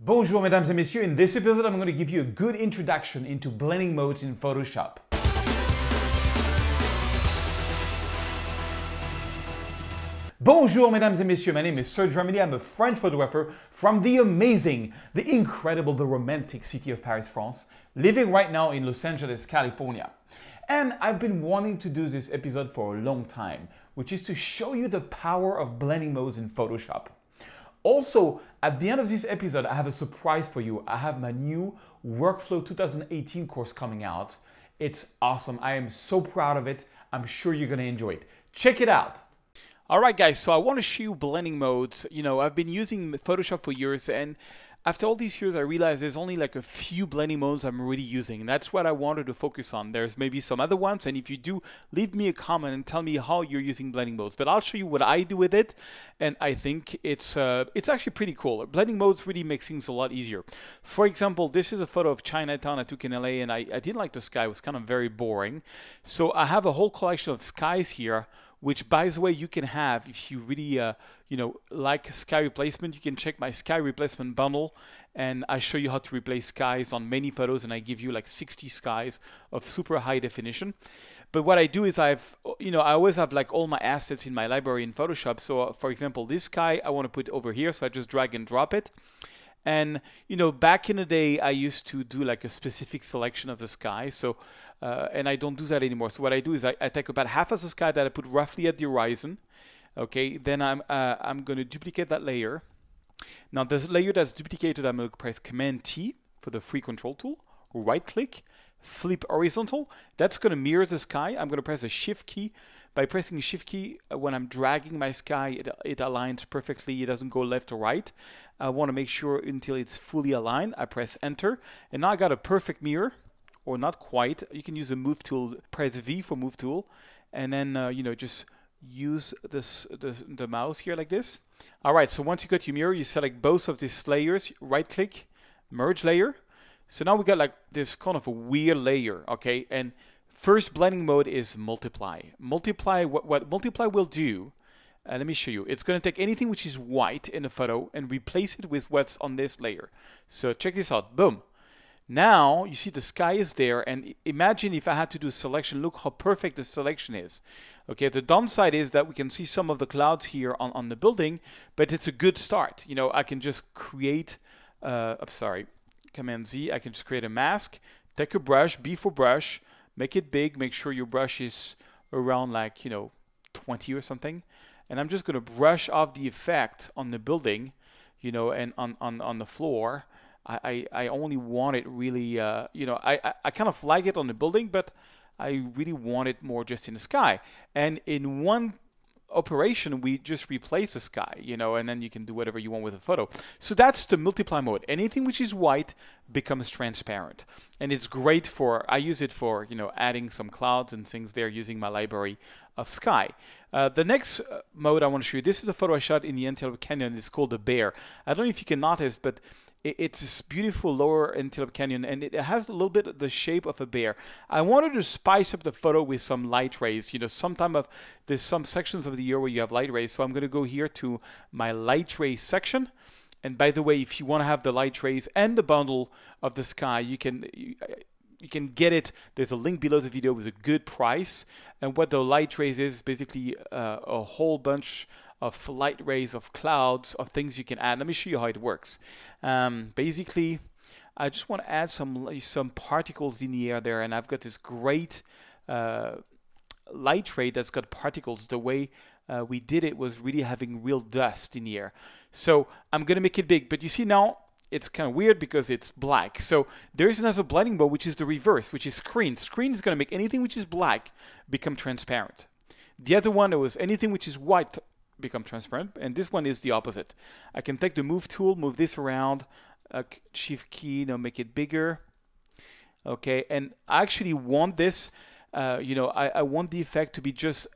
Bonjour mesdames et messieurs, in this episode I'm going to give you a good introduction into blending modes in Photoshop. Bonjour mesdames et messieurs, my name is Serge Ramilly, I'm a French photographer from the amazing, the incredible, the romantic city of Paris, France, living right now in Los Angeles, California. And I've been wanting to do this episode for a long time, which is to show you the power of blending modes in Photoshop. Also, at the end of this episode, I have a surprise for you. I have my new Workflow 2018 course coming out. It's awesome. I am so proud of it. I'm sure you're going to enjoy it. Check it out. All right, guys. So I want to show you blending modes. You know, I've been using Photoshop for years and after all these years, I realized there's only like a few blending modes I'm really using. And that's what I wanted to focus on. There's maybe some other ones. And if you do, leave me a comment and tell me how you're using blending modes. But I'll show you what I do with it. And I think it's uh, it's actually pretty cool. Blending modes really makes things a lot easier. For example, this is a photo of Chinatown I took in LA. And I, I didn't like the sky. It was kind of very boring. So I have a whole collection of skies here which by the way you can have if you really uh, you know like sky replacement you can check my sky replacement bundle and i show you how to replace skies on many photos and i give you like 60 skies of super high definition but what i do is i've you know i always have like all my assets in my library in photoshop so uh, for example this sky i want to put over here so i just drag and drop it and you know back in the day i used to do like a specific selection of the sky so uh, and I don't do that anymore. So what I do is I, I, take about half of the sky that I put roughly at the horizon. Okay, then I'm uh, I'm going to duplicate that layer. Now this layer that's duplicated, I'm going to press Command T for the free control tool, right click, flip horizontal. That's going to mirror the sky. I'm going to press the Shift key. By pressing Shift key, uh, when I'm dragging my sky, it, it, aligns perfectly. It doesn't go left or right. I want to make sure until it's fully aligned. I press Enter, and now I got a perfect mirror or not quite. You can use the move tool, press V for move tool, and then, uh, you know, just use this the, the mouse here like this. All right, so once you got your mirror, you select both of these layers, right click, merge layer. So now we got like this kind of a weird layer, okay? And first blending mode is multiply. Multiply, what, what multiply will do, uh, let me show you. It's gonna take anything which is white in the photo and replace it with what's on this layer. So check this out, boom. Now you see the sky is there and imagine if I had to do selection, look how perfect the selection is. Okay, the downside is that we can see some of the clouds here on, on the building, but it's a good start. You know, I can just create, uh, I'm sorry, Command Z, I can just create a mask, take a brush, B for brush, make it big, make sure your brush is around like, you know, 20 or something. And I'm just gonna brush off the effect on the building, you know, and on, on, on the floor I, I, only want it really, uh, you know, I, I, I kind of like it on the building, but I really want it more just in the sky. And in one operation, we just replace the sky, you know, and then you can do whatever you want with the photo. So that's the multiply mode. Anything which is white becomes transparent. And it's great for, I use it for, you know, adding some clouds and things there using my library of sky. Uh, the next uh, mode I want to show you, this is a photo I shot in the Antelope Canyon. It's called the bear. I don't know if you can notice, but it's this beautiful lower Antelope Canyon, and it has a little bit the shape of a bear. I wanted to spice up the photo with some light rays. You know, sometime of there's some sections of the year where you have light rays, so I'm going to go here to my light ray section. And by the way, if you want to have the light rays and the bundle of the sky, you can you, uh, you can get it. There's a link below the video with a good price. And what the light rays is, basically uh, a whole bunch of light rays, of clouds, of things you can add. Let me show you how it works. Um, basically, I just want to add some some particles in the air there, and I've got this great uh, light ray that's got particles. The way uh, we did it was really having real dust in the air. So I'm going to make it big, but you see now it's kind of weird because it's black. So there is another blending mode, which is the reverse, which is screen. Screen is going to make anything which is black become transparent. The other one was anything which is white become transparent. And this one is the opposite. I can take the move tool, move this around, uh, shift key, you know, make it bigger. Okay, and I actually want this, uh, you know, I, I want the effect to be just,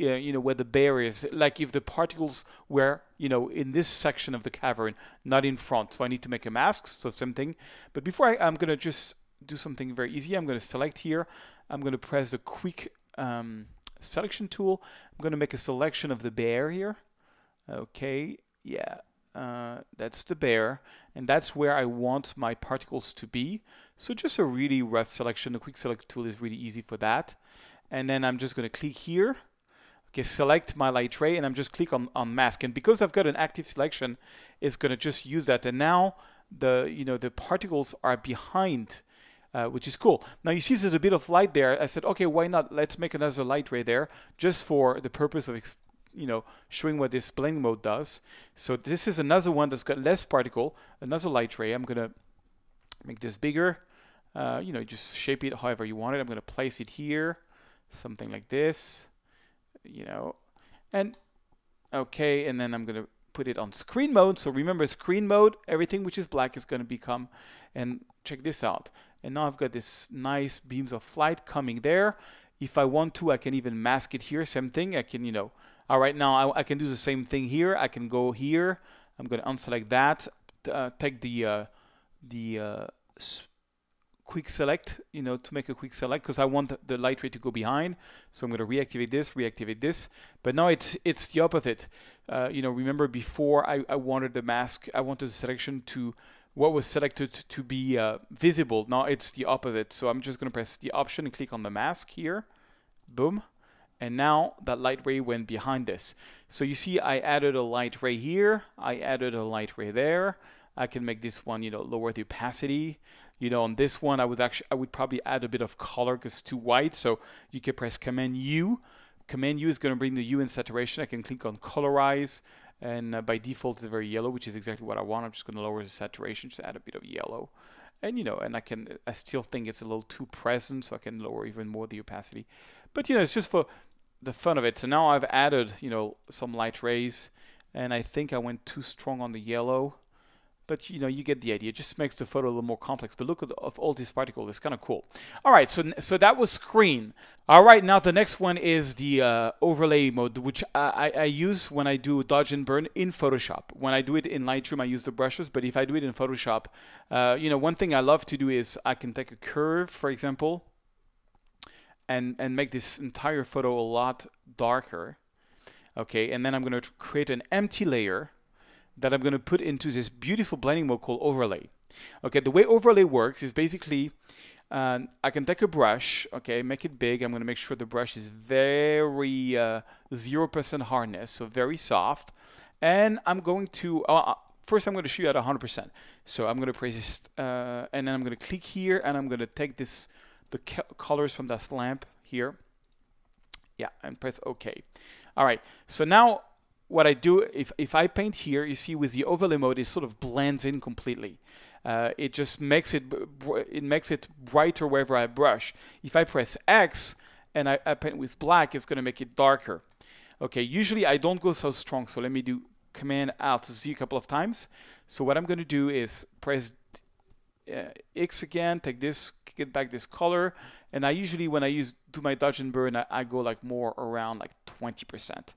uh, you know, where the bear is. Like if the particles were, you know, in this section of the cavern, not in front. So I need to make a mask, so same thing. But before I, I'm going to just do something very easy. I'm going to select here. I'm going to press the quick... Um, selection tool. I'm going to make a selection of the bear here. Okay, yeah, uh, that's the bear. And that's where I want my particles to be. So just a really rough selection. The quick select tool is really easy for that. And then I'm just going to click here. Okay, select my light ray and I'm just click on, on mask. And because I've got an active selection, it's going to just use that. And now the, you know, the particles are behind uh, which is cool. Now you see there's a bit of light there. I said, okay, why not? Let's make another light ray there just for the purpose of you know showing what this blending mode does. So this is another one that's got less particle, another light ray. I'm gonna make this bigger. Uh, you know, just shape it however you want it. I'm gonna place it here, something like this. You know, and okay, and then I'm gonna put it on screen mode. So remember screen mode, everything which is black is gonna become and check this out. And now I've got this nice beams of light coming there. If I want to, I can even mask it here. Same thing. I can, you know, all right, now I, I can do the same thing here. I can go here. I'm going to unselect that, uh, take the, uh, the uh, quick select, you know, to make a quick select because I want the light ray to go behind. So I'm going to reactivate this, reactivate this. But now it's it's the opposite. Uh, you know, remember before I, I wanted the mask, I wanted the selection to what was selected to be uh, visible. Now it's the opposite. So I'm just going to press the option and click on the mask here. Boom. And now that light ray went behind this. So you see I added a light ray here. I added a light ray there. I can make this one, you know, lower the opacity. You know, on this one, I would actually, I would probably add a bit of color because it's too white. So you can press Command U. Command U is going to bring the U in saturation. I can click on Colorize and uh, by default, it's very yellow, which is exactly what I want. I'm just going to lower the saturation, just add a bit of yellow. And, you know, and I can, I still think it's a little too present, so I can lower even more the opacity. But, you know, it's just for the fun of it. So now I've added, you know, some light rays, and I think I went too strong on the yellow but you know, you get the idea. It just makes the photo a little more complex. But look at of all these particles, it's kind of cool. All right, so so that was screen. All right, now the next one is the uh, overlay mode, which I, I, I use when I do dodge and burn in Photoshop. When I do it in Lightroom, I use the brushes, but if I do it in Photoshop, uh, you know, one thing I love to do is I can take a curve, for example, and and make this entire photo a lot darker. Okay, and then I'm going to create an empty layer that I'm going to put into this beautiful blending mode called overlay. Okay, the way overlay works is basically um, I can take a brush, okay, make it big. I'm going to make sure the brush is very 0% uh, hardness, so very soft. And I'm going to, uh, uh first I'm going to shoot at 100%. So I'm going to press this, uh, and then I'm going to click here, and I'm going to take this the colors from this lamp here. Yeah, and press OK. All right, so now what I do, if, if I paint here, you see with the overlay mode, it sort of blends in completely. Uh, it just makes it it makes it brighter wherever I brush. If I press X and I, I paint with black, it's going to make it darker. Okay, usually I don't go so strong, so let me do Command Alt Z a couple of times. So what I'm going to do is press uh, X again, take this, get back this color, and I usually when I use do my dodge and burn, I, I go like more around like 20%.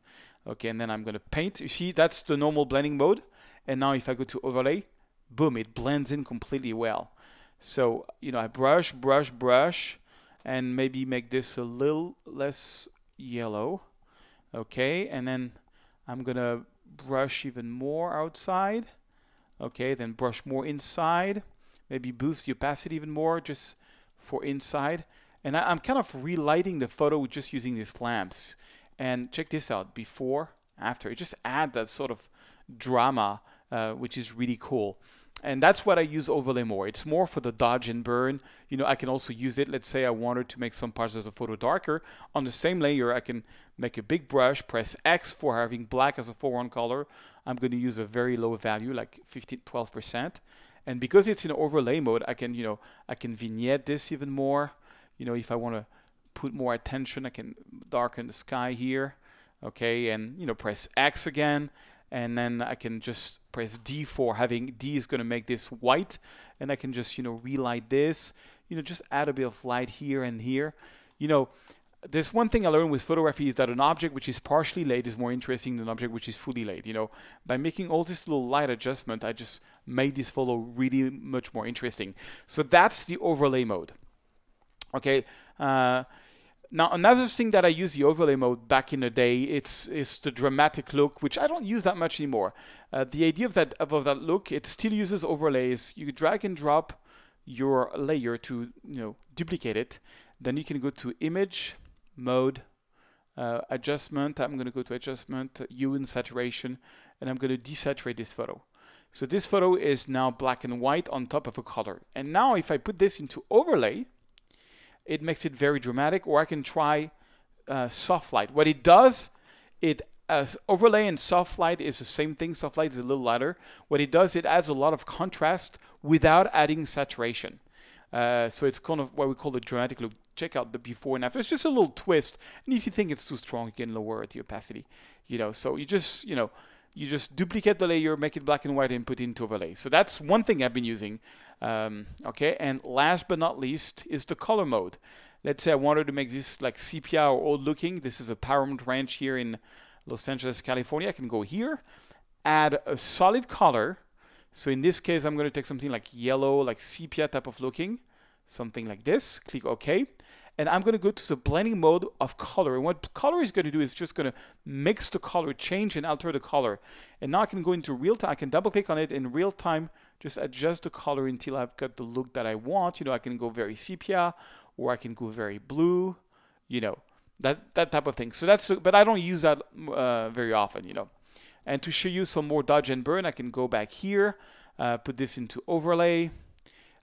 Okay, and then I'm gonna paint. You see, that's the normal blending mode. And now if I go to overlay, boom, it blends in completely well. So, you know, I brush, brush, brush, and maybe make this a little less yellow. Okay, and then I'm gonna brush even more outside. Okay, then brush more inside. Maybe boost the opacity even more just for inside. And I, am kind of relighting the photo just using these lamps and check this out before after it just add that sort of drama uh, which is really cool and that's what I use overlay more it's more for the dodge and burn you know I can also use it let's say I wanted to make some parts of the photo darker on the same layer I can make a big brush press X for having black as a foreground color I'm going to use a very low value like 15 12 percent and because it's in overlay mode I can you know I can vignette this even more you know if I want to put more attention. I can darken the sky here, okay, and you know press X again, and then I can just press D for having D is going to make this white, and I can just you know relight this, you know, just add a bit of light here and here, you know. There's one thing I learned with photography is that an object which is partially laid is more interesting than an object which is fully laid. You know, by making all this little light adjustment, I just made this photo really much more interesting. So that's the overlay mode okay uh, now, another thing that I use the overlay mode back in the day, it's is the dramatic look, which I don't use that much anymore. Uh, the idea of that of that look, it still uses overlays. You drag and drop your layer to you know duplicate it. Then you can go to image mode uh, adjustment. I'm going to go to adjustment hue and saturation, and I'm going to desaturate this photo. So this photo is now black and white on top of a color. And now if I put this into overlay, it makes it very dramatic, or I can try uh, soft light. What it does, it as overlay and soft light is the same thing. Soft light is a little lighter. What it does, it adds a lot of contrast without adding saturation. Uh, so it's kind of what we call the dramatic look. Check out the before and after. It's just a little twist. And if you think it's too strong, you can lower the opacity. You know, so you just you know you just duplicate the layer, make it black and white, and put into overlay. So that's one thing I've been using. Um, okay, and last but not least is the color mode. Let's say I wanted to make this like sepia or old looking. This is a Paramount Ranch here in Los Angeles, California. I can go here, add a solid color. So in this case, I'm going to take something like yellow, like sepia type of looking, something like this. Click OK. And I'm going to go to the blending mode of color. And what color is going to do is just going to mix the color, change and alter the color. And now I can go into real time. I can double click on it in real time just adjust the color until I've got the look that I want. You know, I can go very sepia or I can go very blue, you know, that, that type of thing. So that's, but I don't use that uh, very often, you know. And to show you some more dodge and burn, I can go back here, uh, put this into overlay.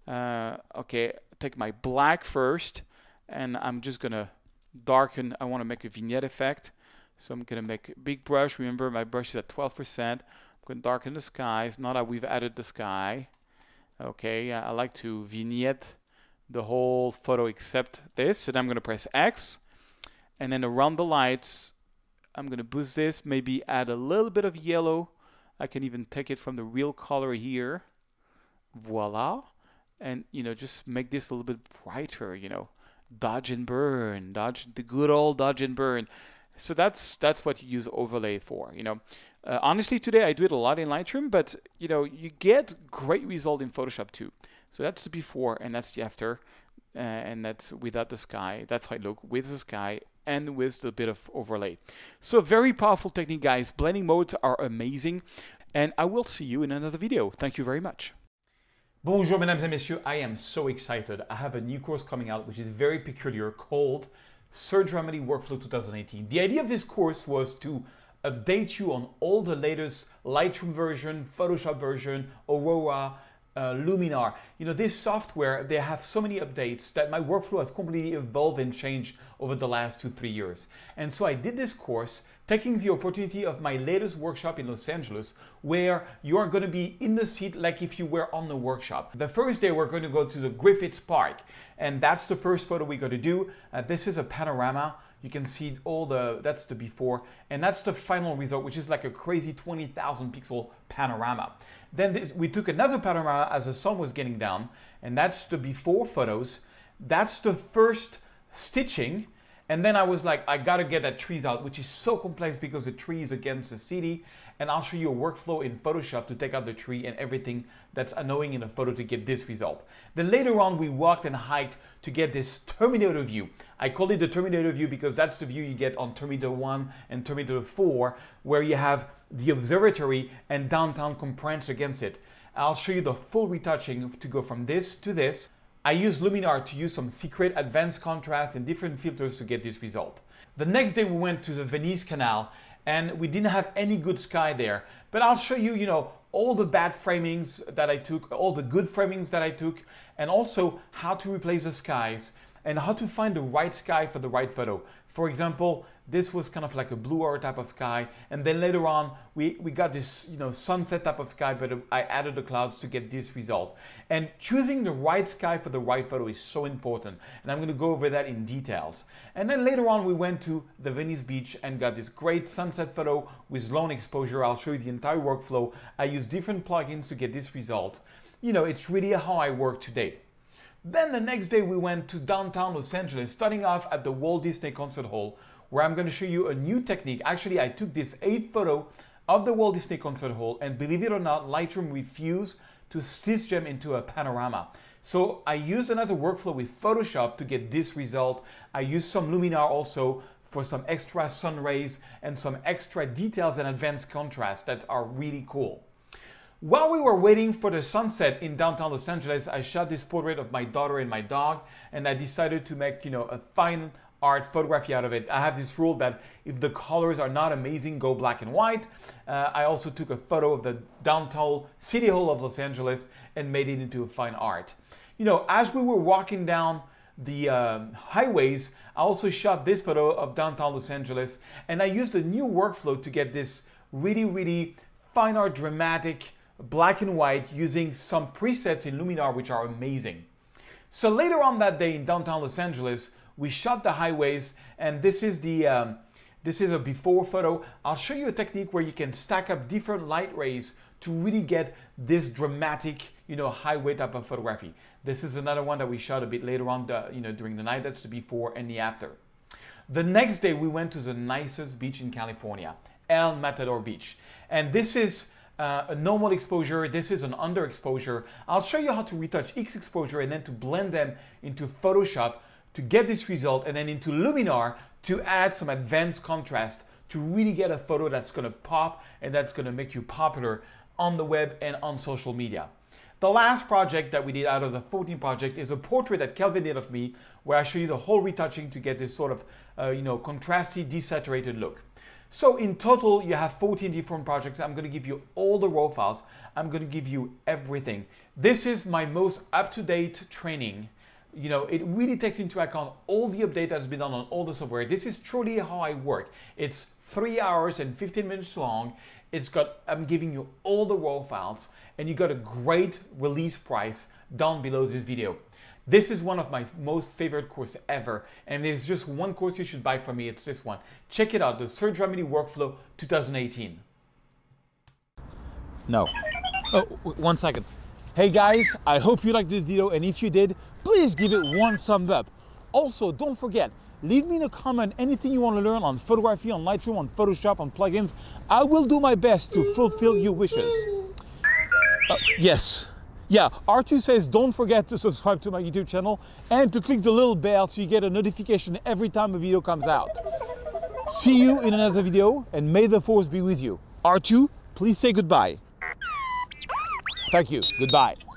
Uh, okay, take my black first and I'm just gonna darken. I wanna make a vignette effect. So I'm gonna make a big brush. Remember my brush is at 12% can darken the skies. Now that we've added the sky, okay, I like to vignette the whole photo except this. And I'm going to press X. And then around the lights, I'm going to boost this, maybe add a little bit of yellow. I can even take it from the real color here. Voila. And, you know, just make this a little bit brighter, you know. Dodge and burn. Dodge the good old dodge and burn. So that's that's what you use overlay for. You know, uh, honestly, today I do it a lot in Lightroom, but you know, you get great result in Photoshop too. So that's the before and that's the after, uh, and that's without the sky. That's how it look with the sky and with the bit of overlay. So very powerful technique, guys. Blending modes are amazing, and I will see you in another video. Thank you very much. Bonjour, mesdames et messieurs. I am so excited. I have a new course coming out, which is very peculiar, called Surge Remedy Workflow 2018. The idea of this course was to update you on all the latest Lightroom version, Photoshop version, Aurora, uh, Luminar. You know, this software, they have so many updates that my workflow has completely evolved and changed over the last two, three years. And so I did this course taking the opportunity of my latest workshop in Los Angeles, where you're gonna be in the seat like if you were on the workshop. The first day, we're gonna go to the Griffiths Park, and that's the first photo we're gonna do. Uh, this is a panorama. You can see all the, that's the before, and that's the final result, which is like a crazy 20,000 pixel panorama. Then this, we took another panorama as the sun was getting down, and that's the before photos. That's the first stitching, and then I was like, I gotta get that trees out, which is so complex because the tree is against the city. And I'll show you a workflow in Photoshop to take out the tree and everything that's annoying in the photo to get this result. Then later on, we walked and hiked to get this Terminator view. I call it the Terminator view because that's the view you get on Terminator 1 and Terminator 4, where you have the observatory and downtown compressed against it. I'll show you the full retouching to go from this to this. I used Luminar to use some secret advanced contrast and different filters to get this result. The next day we went to the Venice Canal and we didn't have any good sky there, but I'll show you, you know, all the bad framings that I took, all the good framings that I took, and also how to replace the skies and how to find the right sky for the right photo. For example, this was kind of like a blue hour type of sky. And then later on, we, we got this, you know, sunset type of sky, but I added the clouds to get this result. And choosing the right sky for the right photo is so important. And I'm gonna go over that in details. And then later on, we went to the Venice beach and got this great sunset photo with long exposure. I'll show you the entire workflow. I use different plugins to get this result. You know, it's really how I work today. Then the next day we went to downtown Los Angeles, starting off at the Walt Disney Concert Hall, where I'm going to show you a new technique. Actually, I took this eighth photo of the Walt Disney Concert Hall, and believe it or not, Lightroom refused to syst-gem into a panorama. So I used another workflow with Photoshop to get this result. I used some Luminar also for some extra sun rays and some extra details and advanced contrast that are really cool. While we were waiting for the sunset in downtown Los Angeles, I shot this portrait of my daughter and my dog, and I decided to make, you know, a fine art, photography out of it. I have this rule that if the colors are not amazing, go black and white. Uh, I also took a photo of the downtown City Hall of Los Angeles and made it into a fine art. You know, as we were walking down the uh, highways, I also shot this photo of downtown Los Angeles and I used a new workflow to get this really, really fine art dramatic black and white using some presets in Luminar which are amazing. So later on that day in downtown Los Angeles, we shot the highways and this is the um, this is a before photo. I'll show you a technique where you can stack up different light rays to really get this dramatic, you know, highway type of photography. This is another one that we shot a bit later on, the, you know, during the night. That's the before and the after. The next day, we went to the nicest beach in California, El Matador Beach. And this is uh, a normal exposure. This is an underexposure. I'll show you how to retouch X exposure and then to blend them into Photoshop to get this result and then into Luminar to add some advanced contrast to really get a photo that's gonna pop and that's gonna make you popular on the web and on social media. The last project that we did out of the 14 project is a portrait that Kelvin did of me where I show you the whole retouching to get this sort of, uh, you know, contrasty, desaturated look. So in total, you have 14 different projects. I'm gonna give you all the raw files. I'm gonna give you everything. This is my most up-to-date training you know, it really takes into account all the update that's been done on all the software. This is truly how I work. It's three hours and 15 minutes long. It's got, I'm giving you all the raw files and you got a great release price down below this video. This is one of my most favorite courses ever, and there's just one course you should buy from me, it's this one. Check it out, the Surge Remedy Workflow 2018. No. Oh, one second. Hey guys, I hope you liked this video, and if you did, please give it one thumbs up. Also, don't forget, leave me in a comment anything you want to learn on photography, on Lightroom, on Photoshop, on plugins. I will do my best to fulfill your wishes. Uh, yes. Yeah, R2 says don't forget to subscribe to my YouTube channel and to click the little bell so you get a notification every time a video comes out. See you in another video and may the force be with you. R2, please say goodbye. Thank you. Goodbye.